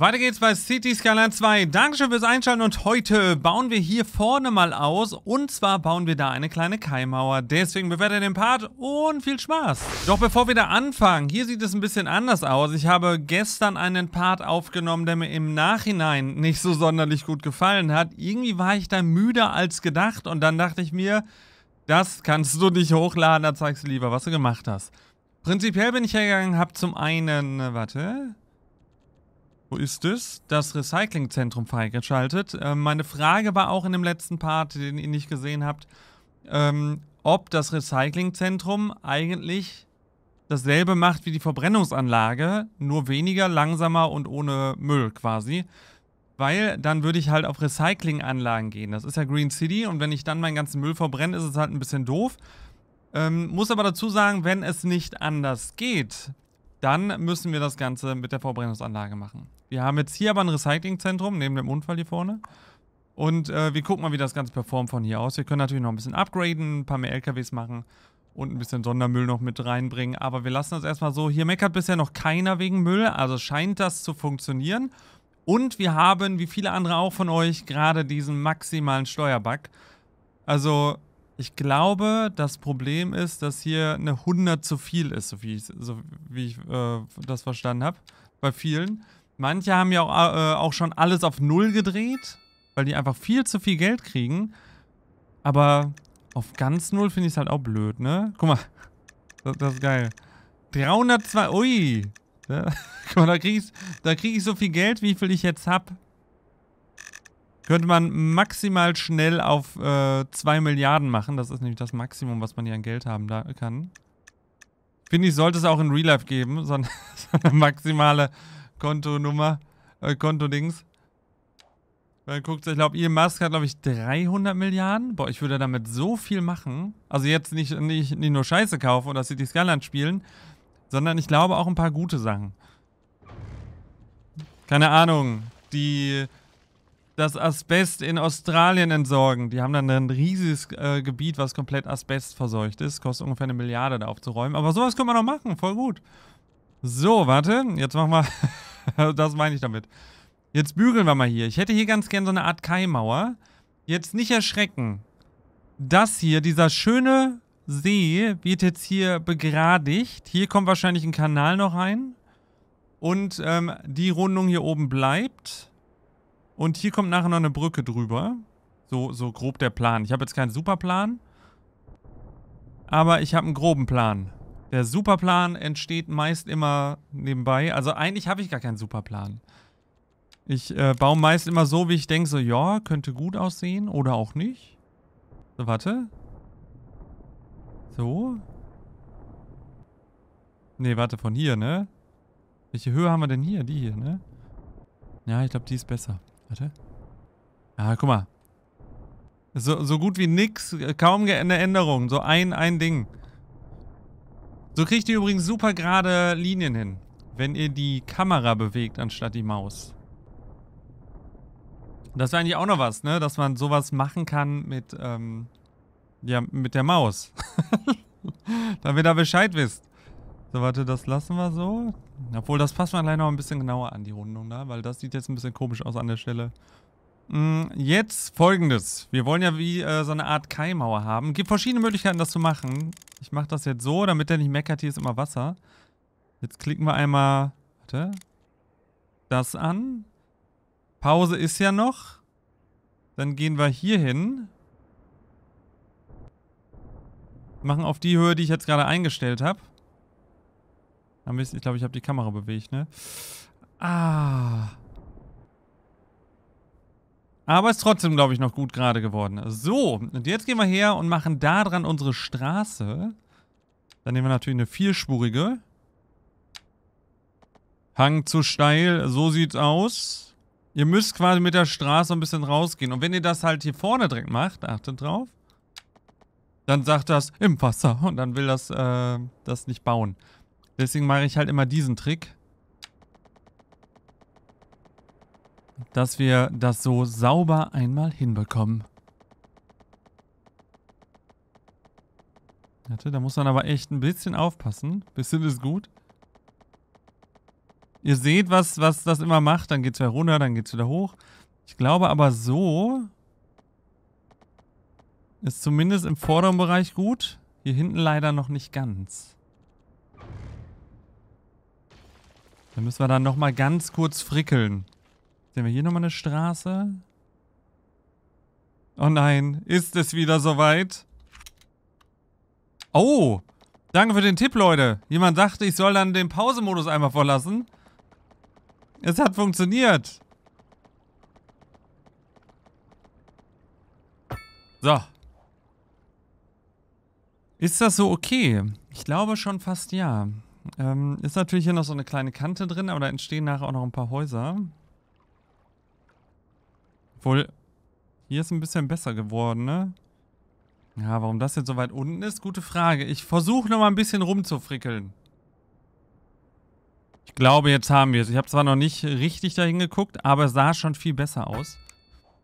Weiter geht's bei City Skyline 2. Dankeschön fürs Einschalten und heute bauen wir hier vorne mal aus und zwar bauen wir da eine kleine Keimauer. Deswegen bewertet den Part und viel Spaß. Doch bevor wir da anfangen, hier sieht es ein bisschen anders aus. Ich habe gestern einen Part aufgenommen, der mir im Nachhinein nicht so sonderlich gut gefallen hat. Irgendwie war ich da müder als gedacht und dann dachte ich mir, das kannst du nicht hochladen, da zeigst du lieber, was du gemacht hast. Prinzipiell bin ich hergegangen, habe zum einen, äh, warte, wo ist es? Das Recyclingzentrum freigeschaltet. Äh, meine Frage war auch in dem letzten Part, den ihr nicht gesehen habt, ähm, ob das Recyclingzentrum eigentlich dasselbe macht wie die Verbrennungsanlage, nur weniger, langsamer und ohne Müll quasi. Weil dann würde ich halt auf Recyclinganlagen gehen. Das ist ja Green City und wenn ich dann meinen ganzen Müll verbrenne, ist es halt ein bisschen doof. Ähm, muss aber dazu sagen, wenn es nicht anders geht, dann müssen wir das Ganze mit der Verbrennungsanlage machen. Wir haben jetzt hier aber ein Recyclingzentrum neben dem Unfall hier vorne. Und äh, wir gucken mal, wie das Ganze performt von hier aus. Wir können natürlich noch ein bisschen upgraden, ein paar mehr LKWs machen und ein bisschen Sondermüll noch mit reinbringen. Aber wir lassen das erstmal so. Hier meckert bisher noch keiner wegen Müll, also scheint das zu funktionieren. Und wir haben, wie viele andere auch von euch, gerade diesen maximalen Steuerbug. Also, ich glaube, das Problem ist, dass hier eine 100 zu viel ist, so wie ich, so wie ich äh, das verstanden habe, bei vielen. Manche haben ja auch, äh, auch schon alles auf Null gedreht, weil die einfach viel zu viel Geld kriegen. Aber auf ganz Null finde ich es halt auch blöd, ne? Guck mal, das, das ist geil. 302, ui. Ja, ne? guck mal, da kriege ich, krieg ich so viel Geld, wie viel ich jetzt habe. Könnte man maximal schnell auf äh, 2 Milliarden machen. Das ist nämlich das Maximum, was man hier an Geld haben da kann. Finde ich, sollte es auch in Real Life geben, sondern so eine maximale Kontonummer, äh, Kontodings. Weil guckt, ich glaube, Elon Musk hat, glaube ich, 300 Milliarden. Boah, ich würde damit so viel machen. Also jetzt nicht, nicht, nicht nur Scheiße kaufen oder City Skyline spielen, sondern ich glaube auch ein paar gute Sachen. Keine Ahnung. Die das Asbest in Australien entsorgen. Die haben dann ein riesiges äh, Gebiet, was komplett Asbest verseucht ist. Kostet ungefähr eine Milliarde da aufzuräumen. Aber sowas können wir noch machen. Voll gut. So, warte. Jetzt machen wir... das meine ich damit. Jetzt bügeln wir mal hier. Ich hätte hier ganz gern so eine Art Kaimauer. Jetzt nicht erschrecken. Das hier, dieser schöne See, wird jetzt hier begradigt. Hier kommt wahrscheinlich ein Kanal noch rein. Und ähm, die Rundung hier oben bleibt. Und hier kommt nachher noch eine Brücke drüber. So, so grob der Plan. Ich habe jetzt keinen super Plan. Aber ich habe einen groben Plan. Der Superplan entsteht meist immer nebenbei. Also eigentlich habe ich gar keinen Superplan. Ich äh, baue meist immer so, wie ich denke, so, ja, könnte gut aussehen oder auch nicht. So, warte. So. Nee, warte, von hier, ne? Welche Höhe haben wir denn hier? Die hier, ne? Ja, ich glaube, die ist besser. Warte. Ja, guck mal. So, so gut wie nix, kaum eine Änderung. So ein, ein Ding. So kriegt ihr übrigens super gerade Linien hin, wenn ihr die Kamera bewegt anstatt die Maus. Das wäre eigentlich auch noch was, ne? Dass man sowas machen kann mit, ähm, ja, mit der Maus. Damit ihr da Bescheid wisst. So, warte, das lassen wir so. Obwohl, das passt man leider noch ein bisschen genauer an, die Rundung da, weil das sieht jetzt ein bisschen komisch aus an der Stelle. Mm, jetzt folgendes. Wir wollen ja wie äh, so eine Art Keimauer haben. Gibt verschiedene Möglichkeiten, das zu machen. Ich mache das jetzt so, damit der nicht meckert. Hier ist immer Wasser. Jetzt klicken wir einmal... Warte. Das an. Pause ist ja noch. Dann gehen wir hier hin. Machen auf die Höhe, die ich jetzt gerade eingestellt habe. Ich glaube, ich habe die Kamera bewegt, ne? Ah... Aber ist trotzdem, glaube ich, noch gut gerade geworden. So, und jetzt gehen wir her und machen da dran unsere Straße. Dann nehmen wir natürlich eine vierspurige. Hang zu steil, so sieht's aus. Ihr müsst quasi mit der Straße ein bisschen rausgehen. Und wenn ihr das halt hier vorne direkt macht, achtet drauf, dann sagt das im Wasser und dann will das, äh, das nicht bauen. Deswegen mache ich halt immer diesen Trick. dass wir das so sauber einmal hinbekommen. Warte, da muss man aber echt ein bisschen aufpassen. Bisschen ist gut. Ihr seht, was, was das immer macht. Dann geht es wieder runter, dann geht es wieder hoch. Ich glaube aber so ist zumindest im vorderen Bereich gut. Hier hinten leider noch nicht ganz. Dann müssen wir dann nochmal ganz kurz frickeln. Sehen wir hier nochmal eine Straße? Oh nein, ist es wieder soweit? Oh, danke für den Tipp, Leute. Jemand dachte, ich soll dann den Pausemodus einmal verlassen. Es hat funktioniert. So. Ist das so okay? Ich glaube schon fast ja. Ähm, ist natürlich hier noch so eine kleine Kante drin, aber da entstehen nachher auch noch ein paar Häuser. Obwohl, hier ist ein bisschen besser geworden, ne? Ja, warum das jetzt so weit unten ist? Gute Frage. Ich versuche noch mal ein bisschen rumzufrickeln. Ich glaube, jetzt haben wir es. Ich habe zwar noch nicht richtig dahin geguckt, aber es sah schon viel besser aus.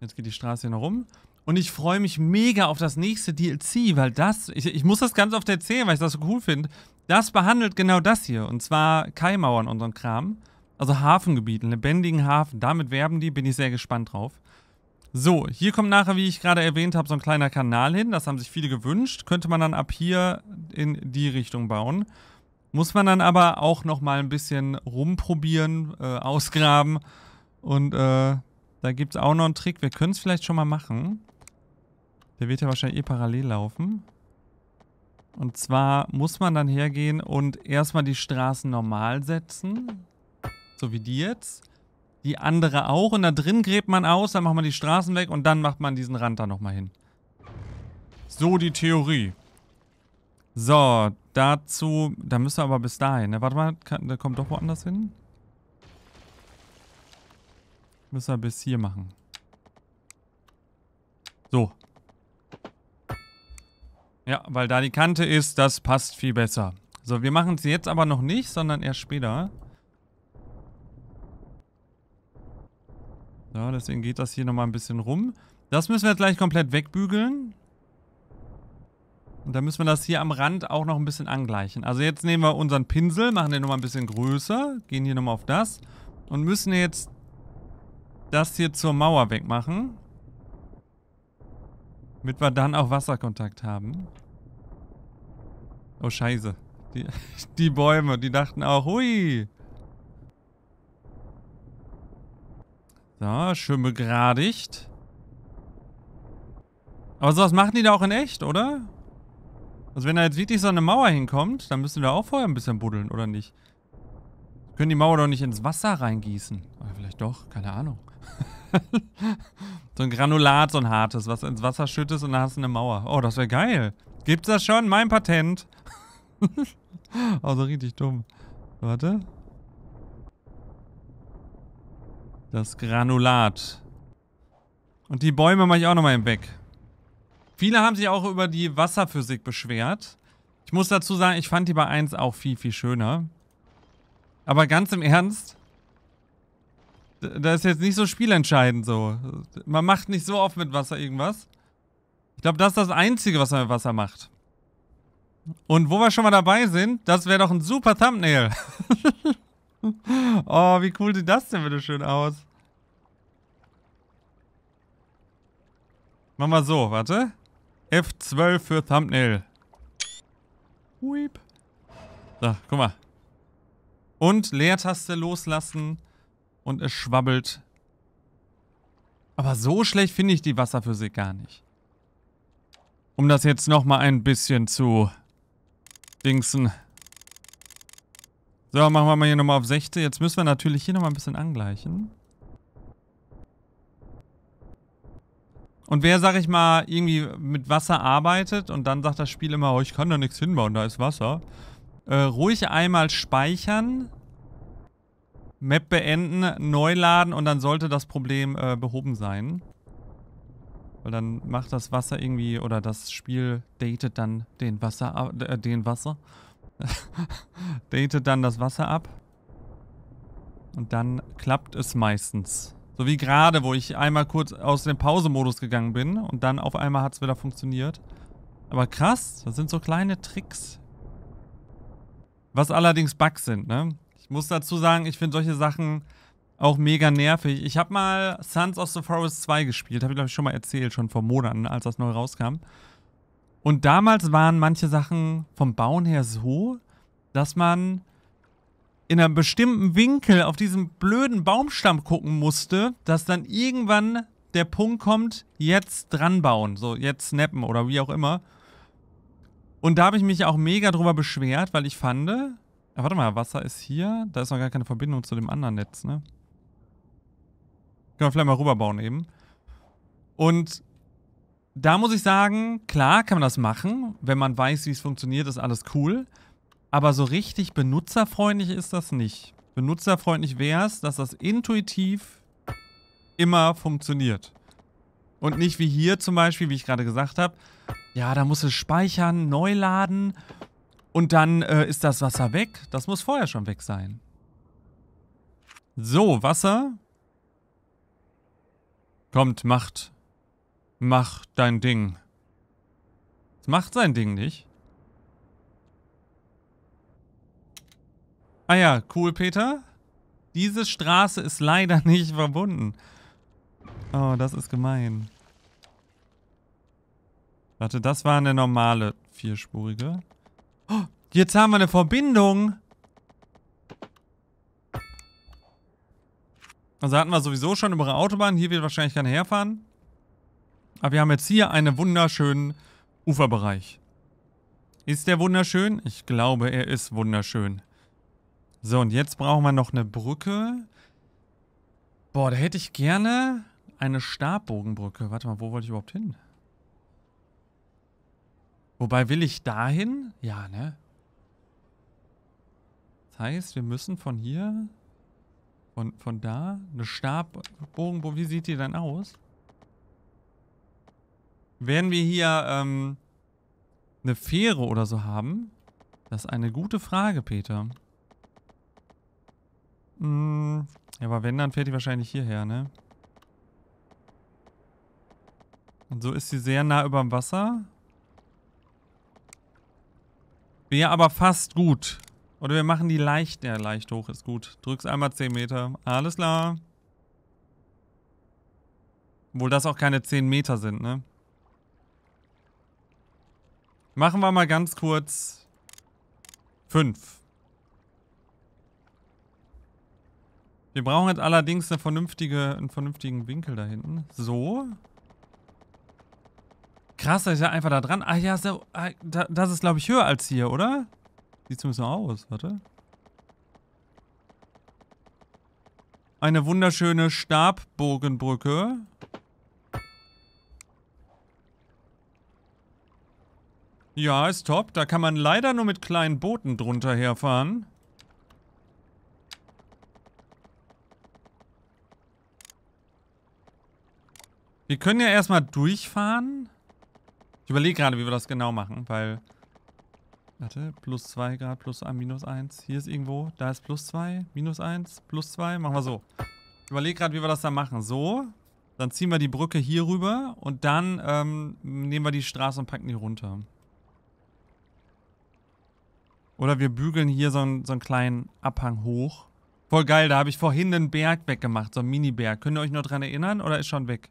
Jetzt geht die Straße hier noch rum. Und ich freue mich mega auf das nächste DLC, weil das, ich, ich muss das ganz oft erzählen, weil ich das so cool finde. Das behandelt genau das hier. Und zwar Kaimauern unseren Kram. Also Hafengebieten, lebendigen Hafen. Damit werben die, bin ich sehr gespannt drauf. So, hier kommt nachher, wie ich gerade erwähnt habe, so ein kleiner Kanal hin. Das haben sich viele gewünscht. Könnte man dann ab hier in die Richtung bauen. Muss man dann aber auch nochmal ein bisschen rumprobieren, äh, ausgraben. Und äh, da gibt es auch noch einen Trick. Wir können es vielleicht schon mal machen. Der wird ja wahrscheinlich eh parallel laufen. Und zwar muss man dann hergehen und erstmal die Straßen normal setzen. So wie die jetzt die andere auch. Und da drin gräbt man aus, dann macht man die Straßen weg und dann macht man diesen Rand da nochmal hin. So die Theorie. So, dazu, da müssen wir aber bis dahin, ne? Warte mal, kann, da kommt doch woanders hin. Müssen wir bis hier machen. So. Ja, weil da die Kante ist, das passt viel besser. So, wir machen es jetzt aber noch nicht, sondern erst später. So, deswegen geht das hier nochmal ein bisschen rum. Das müssen wir jetzt gleich komplett wegbügeln. Und dann müssen wir das hier am Rand auch noch ein bisschen angleichen. Also jetzt nehmen wir unseren Pinsel, machen den nochmal ein bisschen größer, gehen hier nochmal auf das und müssen jetzt das hier zur Mauer wegmachen. Damit wir dann auch Wasserkontakt haben. Oh, scheiße. Die, die Bäume, die dachten auch, hui, Da, schön begradigt. Aber sowas machen die da auch in echt, oder? Also wenn da jetzt wirklich so eine Mauer hinkommt, dann müssen wir da auch vorher ein bisschen buddeln, oder nicht? Können die Mauer doch nicht ins Wasser reingießen. Oder vielleicht doch, keine Ahnung. so ein Granulat, so ein hartes, was ins Wasser schüttest und dann hast du eine Mauer. Oh, das wäre geil. Gibt's das schon? Mein Patent. also richtig dumm. Warte. Das Granulat. Und die Bäume mache ich auch nochmal hinweg. Viele haben sich auch über die Wasserphysik beschwert. Ich muss dazu sagen, ich fand die bei 1 auch viel, viel schöner. Aber ganz im Ernst, da ist jetzt nicht so spielentscheidend so. Man macht nicht so oft mit Wasser irgendwas. Ich glaube, das ist das Einzige, was man mit Wasser macht. Und wo wir schon mal dabei sind, das wäre doch ein super Thumbnail. oh, wie cool sieht das denn bitte schön aus? Machen wir so, warte. F12 für Thumbnail. Weep. So, guck mal. Und Leertaste loslassen und es schwabbelt. Aber so schlecht finde ich die Wasserphysik gar nicht. Um das jetzt nochmal ein bisschen zu dingsen. So, machen wir mal hier nochmal auf 16. Jetzt müssen wir natürlich hier nochmal ein bisschen angleichen. Und wer, sag ich mal, irgendwie mit Wasser arbeitet und dann sagt das Spiel immer, oh, ich kann da nichts hinbauen, da ist Wasser. Äh, ruhig einmal speichern, Map beenden, neu laden und dann sollte das Problem äh, behoben sein. Weil dann macht das Wasser irgendwie, oder das Spiel datet dann den Wasser ab, äh, den Wasser. datet dann das Wasser ab. Und dann klappt es meistens. So wie gerade, wo ich einmal kurz aus dem Pause-Modus gegangen bin und dann auf einmal hat es wieder funktioniert. Aber krass, das sind so kleine Tricks. Was allerdings Bugs sind, ne? Ich muss dazu sagen, ich finde solche Sachen auch mega nervig. Ich habe mal Sons of the Forest 2 gespielt, habe ich glaube ich schon mal erzählt, schon vor Monaten, als das neu rauskam. Und damals waren manche Sachen vom Bauen her so, dass man in einem bestimmten Winkel auf diesen blöden Baumstamm gucken musste, dass dann irgendwann der Punkt kommt, jetzt dran bauen, so jetzt snappen oder wie auch immer. Und da habe ich mich auch mega drüber beschwert, weil ich fand, ja, äh, warte mal, Wasser ist hier, da ist noch gar keine Verbindung zu dem anderen Netz, ne? Können wir vielleicht mal rüberbauen eben. Und da muss ich sagen, klar kann man das machen, wenn man weiß, wie es funktioniert, ist alles cool. Aber so richtig benutzerfreundlich ist das nicht. Benutzerfreundlich wäre es, dass das intuitiv immer funktioniert. Und nicht wie hier zum Beispiel, wie ich gerade gesagt habe, ja, da muss es speichern, neu laden und dann äh, ist das Wasser weg. Das muss vorher schon weg sein. So, Wasser. Kommt, macht. Mach dein Ding. Es macht sein Ding nicht. Ah ja, cool, Peter. Diese Straße ist leider nicht verbunden. Oh, das ist gemein. Warte, das war eine normale vierspurige. Oh, jetzt haben wir eine Verbindung. Also hatten wir sowieso schon über eine Autobahn. Hier wird wahrscheinlich keiner herfahren. Aber wir haben jetzt hier einen wunderschönen Uferbereich. Ist der wunderschön? Ich glaube, er ist wunderschön. So, und jetzt brauchen wir noch eine Brücke. Boah, da hätte ich gerne eine Stabbogenbrücke. Warte mal, wo wollte ich überhaupt hin? Wobei, will ich dahin? Ja, ne? Das heißt, wir müssen von hier, von, von da, eine Stabbogenbrücke, wie sieht die denn aus? Werden wir hier ähm, eine Fähre oder so haben? Das ist eine gute Frage, Peter. Hm, ja, aber wenn, dann fährt die wahrscheinlich hierher, ne? Und so ist sie sehr nah über dem Wasser. Wäre aber fast gut. Oder wir machen die leicht. Ja, leicht hoch ist gut. Drück's einmal 10 Meter. Alles klar. Obwohl das auch keine 10 Meter sind, ne? Machen wir mal ganz kurz 5. Wir brauchen jetzt allerdings eine vernünftige, einen vernünftigen Winkel da hinten. So. Krass, das ist ja einfach da dran. Ach ja, so, ah, das ist, glaube ich, höher als hier, oder? Sieht zumindest so aus. Warte. Eine wunderschöne Stabbogenbrücke. Ja, ist top. Da kann man leider nur mit kleinen Booten drunter herfahren. Wir können ja erstmal durchfahren. Ich überlege gerade, wie wir das genau machen, weil... Warte, plus 2 Grad, plus 1, minus 1. Hier ist irgendwo, da ist plus 2, minus 1, plus 2. Machen wir so. Ich überlege gerade, wie wir das dann machen. So, dann ziehen wir die Brücke hier rüber und dann ähm, nehmen wir die Straße und packen die runter. Oder wir bügeln hier so einen, so einen kleinen Abhang hoch. Voll geil, da habe ich vorhin einen Berg weggemacht, so einen Mini-Berg. Könnt ihr euch noch dran erinnern oder ist schon weg?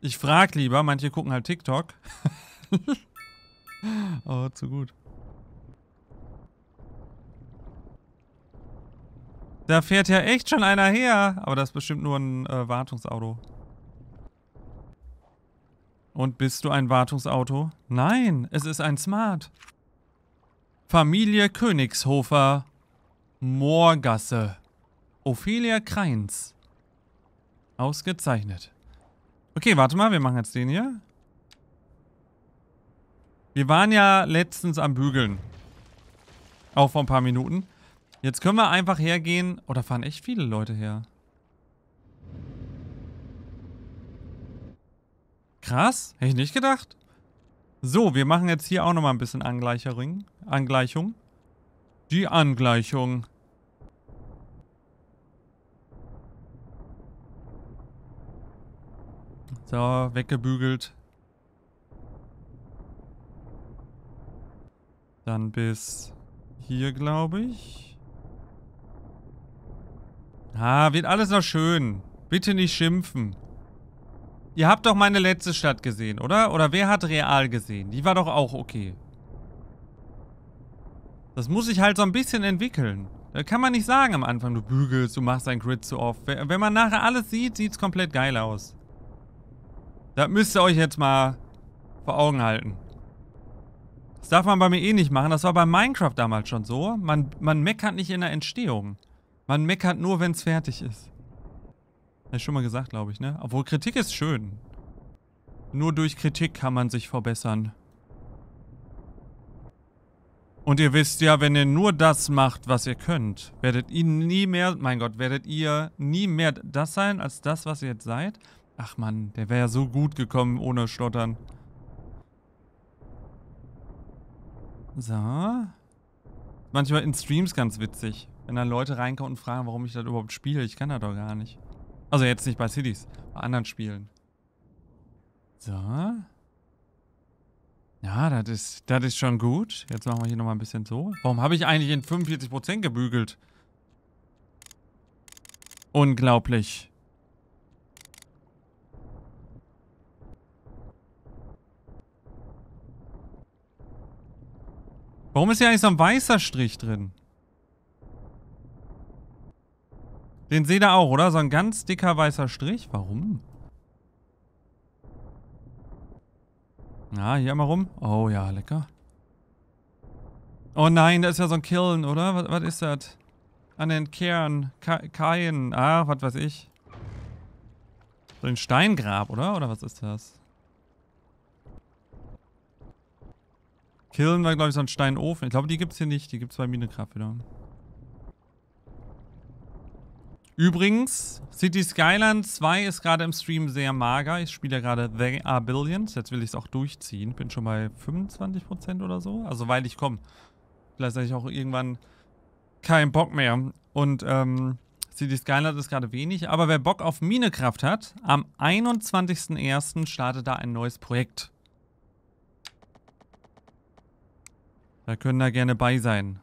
Ich frag lieber, manche gucken halt TikTok. oh, zu gut. Da fährt ja echt schon einer her. Aber das ist bestimmt nur ein äh, Wartungsauto. Und bist du ein Wartungsauto? Nein, es ist ein Smart. Familie Königshofer. Moorgasse. Ophelia Kreins. Ausgezeichnet. Okay, warte mal, wir machen jetzt den hier. Wir waren ja letztens am Bügeln. Auch vor ein paar Minuten. Jetzt können wir einfach hergehen. Oh, da fahren echt viele Leute her. Krass, hätte ich nicht gedacht. So, wir machen jetzt hier auch nochmal ein bisschen Angleichung. Angleichung. Die Angleichung. So, weggebügelt. Dann bis hier, glaube ich. Ah, wird alles noch schön. Bitte nicht schimpfen. Ihr habt doch meine letzte Stadt gesehen, oder? Oder wer hat Real gesehen? Die war doch auch okay. Das muss sich halt so ein bisschen entwickeln. Da kann man nicht sagen am Anfang, du bügelst, du machst dein Grid zu oft. Wenn man nachher alles sieht, sieht es komplett geil aus. Das müsst ihr euch jetzt mal vor Augen halten. Das darf man bei mir eh nicht machen. Das war bei Minecraft damals schon so. Man, man meckert nicht in der Entstehung. Man meckert nur, wenn es fertig ist. Hätte ich schon mal gesagt, glaube ich, ne? Obwohl Kritik ist schön. Nur durch Kritik kann man sich verbessern. Und ihr wisst ja, wenn ihr nur das macht, was ihr könnt, werdet ihr nie mehr, mein Gott, werdet ihr nie mehr das sein, als das, was ihr jetzt seid. Ach man, der wäre ja so gut gekommen ohne Schlottern. So. Manchmal in Streams ganz witzig, wenn dann Leute reinkommen und fragen, warum ich das überhaupt spiele. Ich kann das doch gar nicht. Also jetzt nicht bei Cities, bei anderen Spielen. So. Ja, das ist, das ist schon gut. Jetzt machen wir hier nochmal ein bisschen so. Warum habe ich eigentlich in 45% gebügelt? Unglaublich. Warum ist hier eigentlich so ein weißer Strich drin? Den seht ihr auch, oder? So ein ganz dicker weißer Strich. Warum? Na, ah, hier einmal rum. Oh ja, lecker. Oh nein, da ist ja so ein Killen, oder? Was, was ist das? An ah, den Kern. Kaien. Ah, was weiß ich. So ein Steingrab, oder? Oder was ist das? Killen war, glaube ich, so ein Steinofen. Ich glaube, die gibt es hier nicht. Die gibt es bei Minecraft wieder. Übrigens, City Skyline 2 ist gerade im Stream sehr mager. Ich spiele ja gerade They Are Billions. Jetzt will ich es auch durchziehen. Bin schon bei 25% oder so. Also, weil ich komme. Vielleicht habe ich auch irgendwann keinen Bock mehr. Und, ähm, City Skyline ist gerade wenig. Aber wer Bock auf Minecraft hat, am 21.01. startet da ein neues Projekt. Da können da gerne bei sein.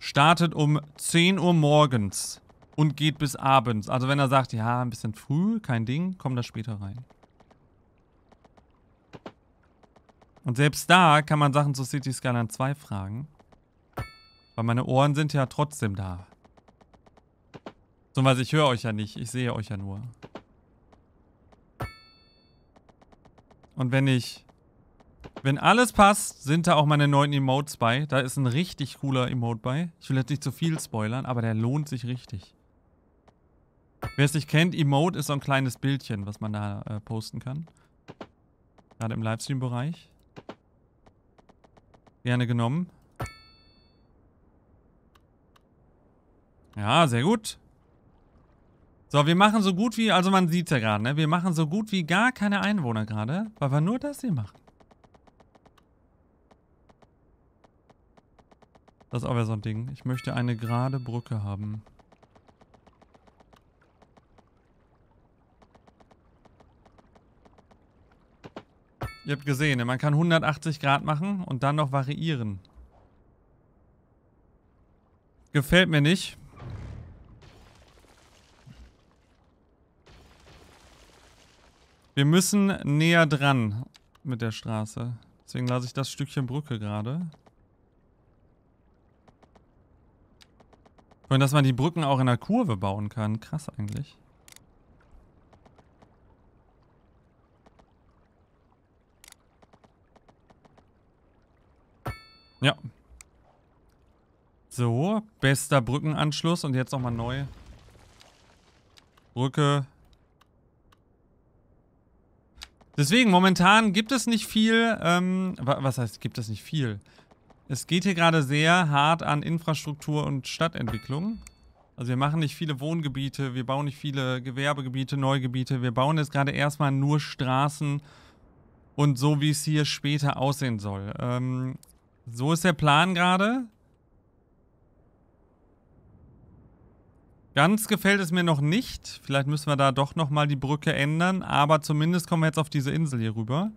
Startet um 10 Uhr morgens und geht bis abends. Also wenn er sagt, ja, ein bisschen früh, kein Ding, kommt da später rein. Und selbst da kann man Sachen zu City Skyline 2 fragen. Weil meine Ohren sind ja trotzdem da. So was, ich höre euch ja nicht. Ich sehe euch ja nur. Und wenn ich wenn alles passt, sind da auch meine neuen Emotes bei. Da ist ein richtig cooler Emote bei. Ich will jetzt nicht zu viel spoilern, aber der lohnt sich richtig. Wer es nicht kennt, Emote ist so ein kleines Bildchen, was man da äh, posten kann. Gerade im Livestream-Bereich. Gerne genommen. Ja, sehr gut. So, wir machen so gut wie, also man sieht ja gerade, ne? Wir machen so gut wie gar keine Einwohner gerade, weil wir nur das hier machen. Das ist auch wieder so ein Ding. Ich möchte eine gerade Brücke haben. Ihr habt gesehen, ne? man kann 180 Grad machen und dann noch variieren. Gefällt mir nicht. Wir müssen näher dran mit der Straße. Deswegen lasse ich das Stückchen Brücke gerade. Und dass man die Brücken auch in der Kurve bauen kann. Krass eigentlich. Ja. So, bester Brückenanschluss und jetzt nochmal neu. Brücke. Deswegen, momentan gibt es nicht viel, ähm, was heißt, gibt es nicht viel? Es geht hier gerade sehr hart an Infrastruktur und Stadtentwicklung. Also wir machen nicht viele Wohngebiete, wir bauen nicht viele Gewerbegebiete, Neugebiete. Wir bauen jetzt gerade erstmal nur Straßen und so, wie es hier später aussehen soll. Ähm, so ist der Plan gerade. Ganz gefällt es mir noch nicht. Vielleicht müssen wir da doch nochmal die Brücke ändern. Aber zumindest kommen wir jetzt auf diese Insel hier rüber.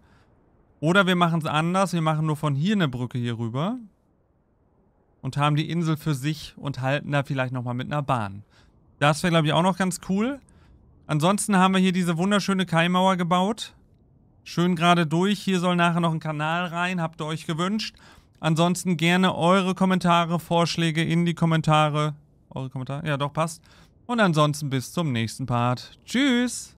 Oder wir machen es anders, wir machen nur von hier eine Brücke hier rüber und haben die Insel für sich und halten da vielleicht nochmal mit einer Bahn. Das wäre, glaube ich, auch noch ganz cool. Ansonsten haben wir hier diese wunderschöne Kaimauer gebaut. Schön gerade durch. Hier soll nachher noch ein Kanal rein. Habt ihr euch gewünscht. Ansonsten gerne eure Kommentare, Vorschläge in die Kommentare. Eure Kommentare? Ja, doch, passt. Und ansonsten bis zum nächsten Part. Tschüss!